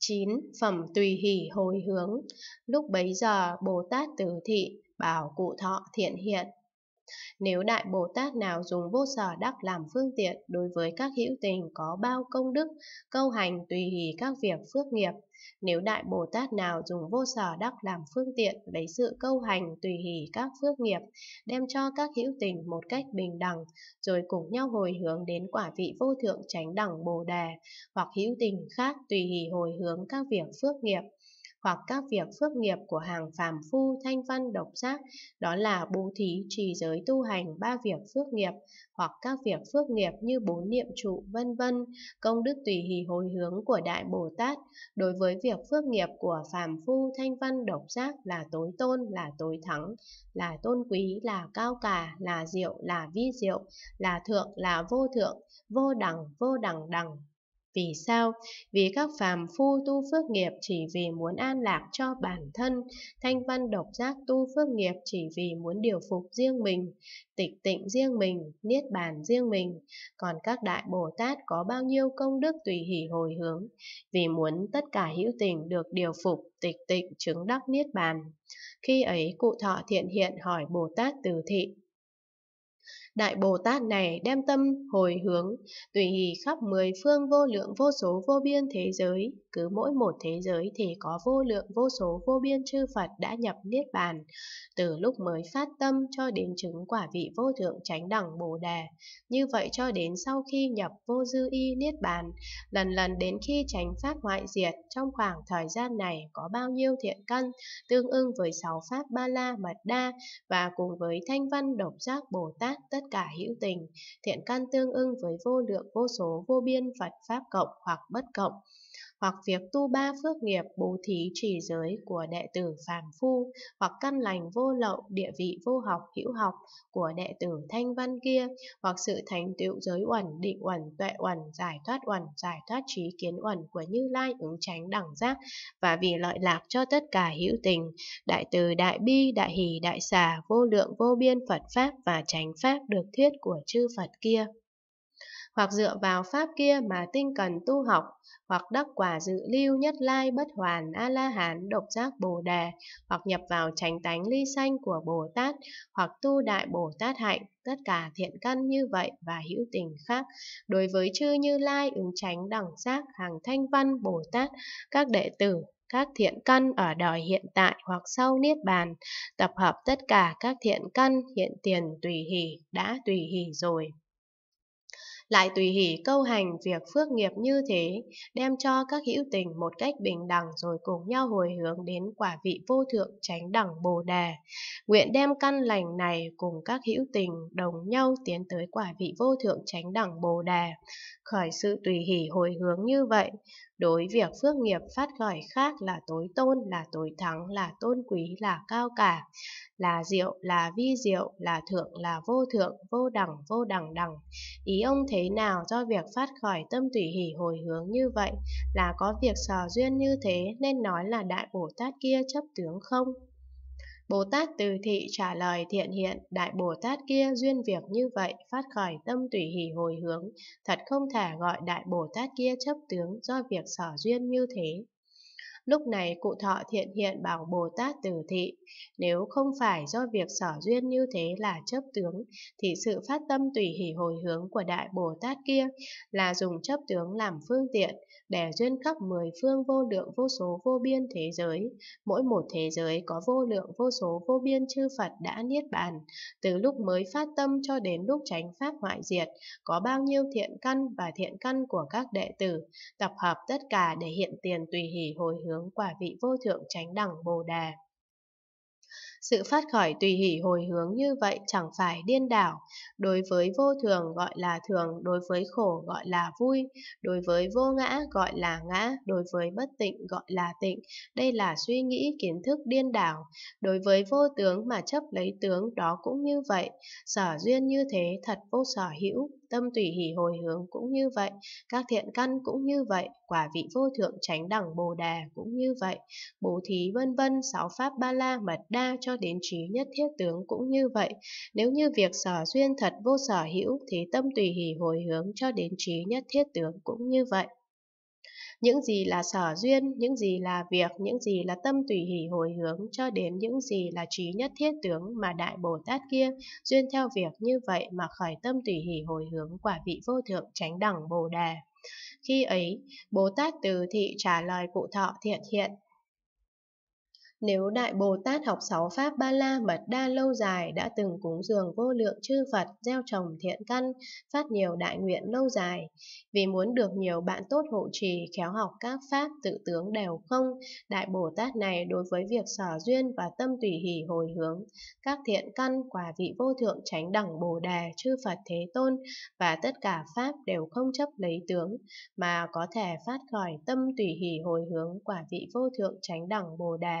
9. Phẩm tùy hỷ hồi hướng Lúc bấy giờ Bồ Tát Tứ Thị bảo cụ thọ thiện hiện nếu Đại Bồ Tát nào dùng vô sở đắc làm phương tiện đối với các hữu tình có bao công đức, câu hành tùy hỷ các việc phước nghiệp. Nếu Đại Bồ Tát nào dùng vô sở đắc làm phương tiện lấy sự câu hành tùy hỷ các phước nghiệp, đem cho các hữu tình một cách bình đẳng, rồi cùng nhau hồi hướng đến quả vị vô thượng chánh đẳng Bồ Đề, hoặc hữu tình khác tùy hỷ hồi hướng các việc phước nghiệp hoặc các việc phước nghiệp của hàng phàm phu thanh văn độc giác, đó là bố thí, trì giới tu hành ba việc phước nghiệp hoặc các việc phước nghiệp như bốn niệm trụ vân vân, công đức tùy hỷ hồi hướng của đại Bồ Tát đối với việc phước nghiệp của phàm phu thanh văn độc giác là tối tôn, là tối thắng, là tôn quý, là cao cả, là diệu, là vi diệu, là thượng, là vô thượng, vô đẳng, vô đẳng đẳng, vì sao? Vì các phàm phu tu phước nghiệp chỉ vì muốn an lạc cho bản thân, thanh văn độc giác tu phước nghiệp chỉ vì muốn điều phục riêng mình, tịch tịnh riêng mình, niết bàn riêng mình. Còn các đại Bồ Tát có bao nhiêu công đức tùy hỷ hồi hướng, vì muốn tất cả hữu tình được điều phục, tịch tịnh chứng đắc niết bàn. Khi ấy cụ thọ thiện hiện hỏi Bồ Tát từ thị Đại Bồ Tát này đem tâm hồi hướng, tùy hỷ khắp mười phương vô lượng vô số vô biên thế giới, cứ mỗi một thế giới thì có vô lượng vô số vô biên chư Phật đã nhập Niết Bàn, từ lúc mới phát tâm cho đến chứng quả vị vô thượng chánh đẳng Bồ Đề. Như vậy cho đến sau khi nhập vô dư y Niết Bàn, lần lần đến khi tránh pháp ngoại diệt, trong khoảng thời gian này có bao nhiêu thiện căn, tương ứng với sáu pháp ba la mật đa và cùng với thanh văn độc giác Bồ Tát tất cả hữu tình, thiện căn tương ưng với vô lượng vô số vô biên Phật Pháp cộng hoặc bất cộng hoặc việc tu ba phước nghiệp bố thí trì giới của đệ tử phàm phu, hoặc căn lành vô lậu, địa vị vô học, hữu học của đệ tử thanh văn kia, hoặc sự thành tựu giới uẩn, định uẩn, tuệ uẩn, giải thoát uẩn, giải thoát trí kiến uẩn của Như Lai ứng tránh đẳng giác và vì lợi lạc cho tất cả hữu tình, đại từ đại bi, đại hỷ, đại xà vô lượng vô biên Phật pháp và chánh pháp được thuyết của chư Phật kia hoặc dựa vào pháp kia mà tinh cần tu học, hoặc đắc quả dự lưu nhất lai bất hoàn A-la-hán độc giác Bồ Đề, hoặc nhập vào chánh tánh ly sanh của Bồ Tát, hoặc tu đại Bồ Tát hạnh, tất cả thiện căn như vậy và hữu tình khác. Đối với chư Như Lai, ứng tránh đẳng giác, hàng thanh văn, Bồ Tát, các đệ tử, các thiện căn ở đời hiện tại hoặc sau niết bàn tập hợp tất cả các thiện căn hiện tiền tùy hỷ đã tùy hỷ rồi lại tùy hỷ câu hành việc phước nghiệp như thế, đem cho các hữu tình một cách bình đẳng rồi cùng nhau hồi hướng đến quả vị vô thượng chánh đẳng Bồ Đề. Nguyện đem căn lành này cùng các hữu tình đồng nhau tiến tới quả vị vô thượng chánh đẳng Bồ Đề, khởi sự tùy hỷ hồi hướng như vậy, đối việc phước nghiệp phát khởi khác là tối tôn, là tối thắng, là tôn quý, là cao cả là diệu, là vi diệu, là thượng, là vô thượng, vô đẳng, vô đẳng đẳng. Ý ông thế nào do việc phát khỏi tâm tùy hỷ hồi hướng như vậy, là có việc sò duyên như thế nên nói là Đại Bồ Tát kia chấp tướng không? Bồ Tát Từ Thị trả lời thiện hiện, Đại Bồ Tát kia duyên việc như vậy, phát khởi tâm tùy hỷ hồi hướng, thật không thể gọi Đại Bồ Tát kia chấp tướng do việc sở duyên như thế. Lúc này cụ thọ thiện hiện bảo Bồ Tát từ thị, nếu không phải do việc sở duyên như thế là chấp tướng, thì sự phát tâm tùy hỷ hồi hướng của Đại Bồ Tát kia là dùng chấp tướng làm phương tiện, để duyên khắp mười phương vô lượng vô số vô biên thế giới. Mỗi một thế giới có vô lượng vô số vô biên chư Phật đã niết bàn. Từ lúc mới phát tâm cho đến lúc tránh pháp hoại diệt, có bao nhiêu thiện căn và thiện căn của các đệ tử, tập hợp tất cả để hiện tiền tùy hỷ hồi hướng hướng quả vị vô thượng chánh đẳng bồ đà. Sự phát khỏi tùy hỷ hồi hướng như vậy chẳng phải điên đảo, đối với vô thường gọi là thường, đối với khổ gọi là vui, đối với vô ngã gọi là ngã, đối với bất tịnh gọi là tịnh. Đây là suy nghĩ kiến thức điên đảo. Đối với vô tướng mà chấp lấy tướng đó cũng như vậy, sở duyên như thế thật vô sở hữu. Tâm tùy hỷ hồi hướng cũng như vậy, các thiện căn cũng như vậy, quả vị vô thượng tránh đẳng bồ đà cũng như vậy, bố thí vân vân, sáu pháp ba la mật đa cho đến trí nhất thiết tướng cũng như vậy. Nếu như việc sở duyên thật vô sở hữu thì tâm tùy hỷ hồi hướng cho đến trí nhất thiết tướng cũng như vậy những gì là sở duyên, những gì là việc, những gì là tâm tùy hỷ hồi hướng cho đến những gì là trí nhất thiết tướng mà Đại Bồ Tát kia duyên theo việc như vậy mà khởi tâm tùy hỷ hồi hướng quả vị vô thượng tránh đẳng Bồ Đề. Khi ấy, Bồ Tát Từ Thị trả lời cụ thọ thiện thiện nếu Đại Bồ Tát học sáu pháp ba la mật đa lâu dài đã từng cúng dường vô lượng chư Phật, gieo trồng thiện căn, phát nhiều đại nguyện lâu dài, vì muốn được nhiều bạn tốt hộ trì, khéo học các pháp tự tướng đều không, Đại Bồ Tát này đối với việc sở duyên và tâm tùy hỷ hồi hướng, các thiện căn quả vị vô thượng tránh đẳng Bồ Đề, chư Phật Thế Tôn và tất cả pháp đều không chấp lấy tướng, mà có thể phát khỏi tâm tùy hỷ hồi hướng quả vị vô thượng tránh đẳng Bồ Đề.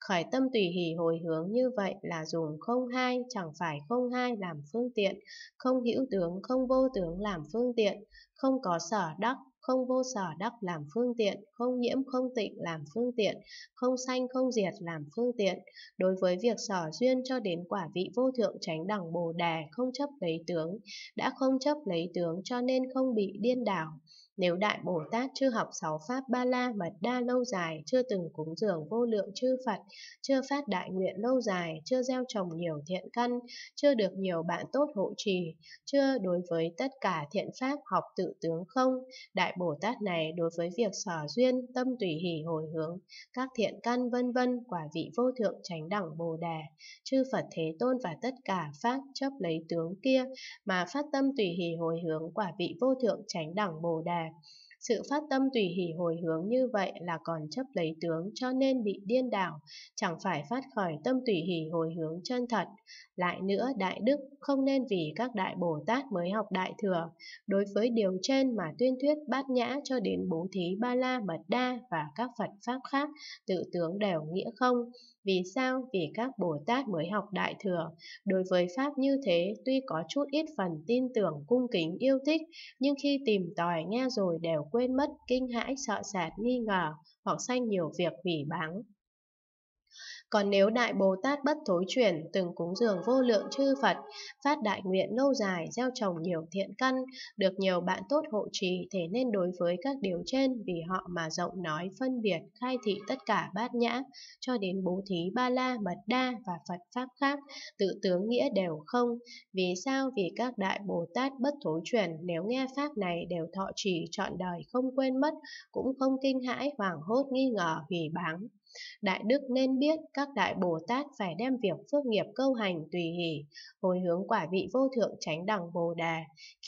Khởi tâm tùy hỷ hồi hướng như vậy là dùng không hai, chẳng phải không hai làm phương tiện, không hữu tướng, không vô tướng làm phương tiện, không có sở đắc, không vô sở đắc làm phương tiện, không nhiễm không tịnh làm phương tiện, không sanh không diệt làm phương tiện. Đối với việc sở duyên cho đến quả vị vô thượng tránh đẳng bồ đề không chấp lấy tướng, đã không chấp lấy tướng cho nên không bị điên đảo, nếu Đại Bồ Tát chưa học sáu pháp ba la mật đa lâu dài, chưa từng cúng dường vô lượng chư Phật, chưa phát đại nguyện lâu dài, chưa gieo trồng nhiều thiện căn, chưa được nhiều bạn tốt hộ trì, chưa đối với tất cả thiện pháp học tự tướng không, Đại Bồ Tát này đối với việc sở duyên, tâm tùy hỷ hồi hướng, các thiện căn vân vân quả vị vô thượng tránh đẳng Bồ đề chư Phật Thế Tôn và tất cả pháp chấp lấy tướng kia mà phát tâm tùy hỷ hồi hướng quả vị vô thượng tránh đẳng Bồ đề sự phát tâm tùy hỷ hồi hướng như vậy là còn chấp lấy tướng cho nên bị điên đảo, chẳng phải phát khỏi tâm tùy hỷ hồi hướng chân thật. Lại nữa, Đại Đức không nên vì các Đại Bồ Tát mới học Đại Thừa, đối với điều trên mà tuyên thuyết bát nhã cho đến bố thí ba la mật đa và các Phật Pháp khác, tự tướng đều nghĩa không. Vì sao? Vì các Bồ Tát mới học Đại Thừa. Đối với Pháp như thế, tuy có chút ít phần tin tưởng, cung kính, yêu thích, nhưng khi tìm tòi nghe rồi đều quên mất, kinh hãi, sợ sạt nghi ngờ, hoặc sanh nhiều việc hủy báng. Còn nếu Đại Bồ Tát bất thối chuyển, từng cúng dường vô lượng chư Phật, phát đại nguyện lâu dài, gieo trồng nhiều thiện căn, được nhiều bạn tốt hộ trì, thế nên đối với các điều trên vì họ mà rộng nói phân biệt, khai thị tất cả bát nhã, cho đến bố thí ba la, mật đa và Phật Pháp khác, tự tướng nghĩa đều không. Vì sao? Vì các Đại Bồ Tát bất thối chuyển nếu nghe Pháp này đều thọ trì trọn đời không quên mất, cũng không kinh hãi, hoảng hốt, nghi ngờ, hủy báng. Đại đức nên biết các đại Bồ Tát phải đem việc phước nghiệp câu hành tùy hỷ, hồi hướng quả vị vô thượng tránh đẳng Bồ Đà.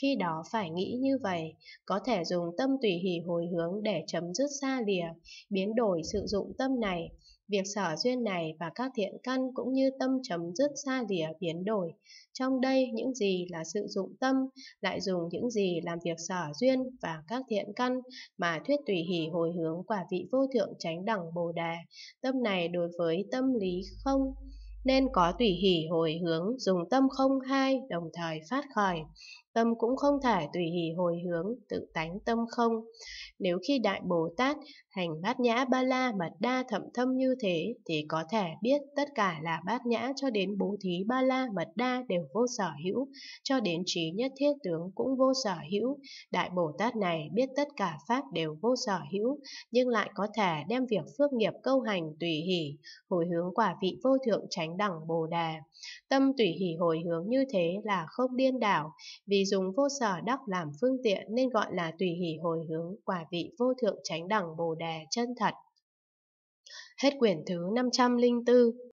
Khi đó phải nghĩ như vậy, có thể dùng tâm tùy hỷ hồi hướng để chấm dứt xa lìa, biến đổi sự dụng tâm này Việc sở duyên này và các thiện căn cũng như tâm chấm dứt xa lìa biến đổi. Trong đây những gì là sự dụng tâm, lại dùng những gì làm việc sở duyên và các thiện căn mà thuyết tùy hỷ hồi hướng quả vị vô thượng tránh đẳng Bồ Đề. Tâm này đối với tâm lý không nên có tùy hỷ hồi hướng dùng tâm không hai đồng thời phát khởi Tâm cũng không thể tùy hỷ hồi hướng, tự tánh tâm không. Nếu khi Đại Bồ Tát hành bát nhã ba la mật đa thậm thâm như thế, thì có thể biết tất cả là bát nhã cho đến bố thí ba la mật đa đều vô sở hữu, cho đến trí nhất thiết tướng cũng vô sở hữu. Đại Bồ Tát này biết tất cả pháp đều vô sở hữu, nhưng lại có thể đem việc phước nghiệp câu hành tùy hỷ, hồi hướng quả vị vô thượng tránh đẳng Bồ Đà. Tâm tùy hỷ hồi hướng như thế là không điên đảo, vì vì dùng vô sở đắc làm phương tiện nên gọi là tùy hỷ hồi hướng quả vị vô thượng chánh đẳng bồ đề chân thật. Hết quyển thứ 504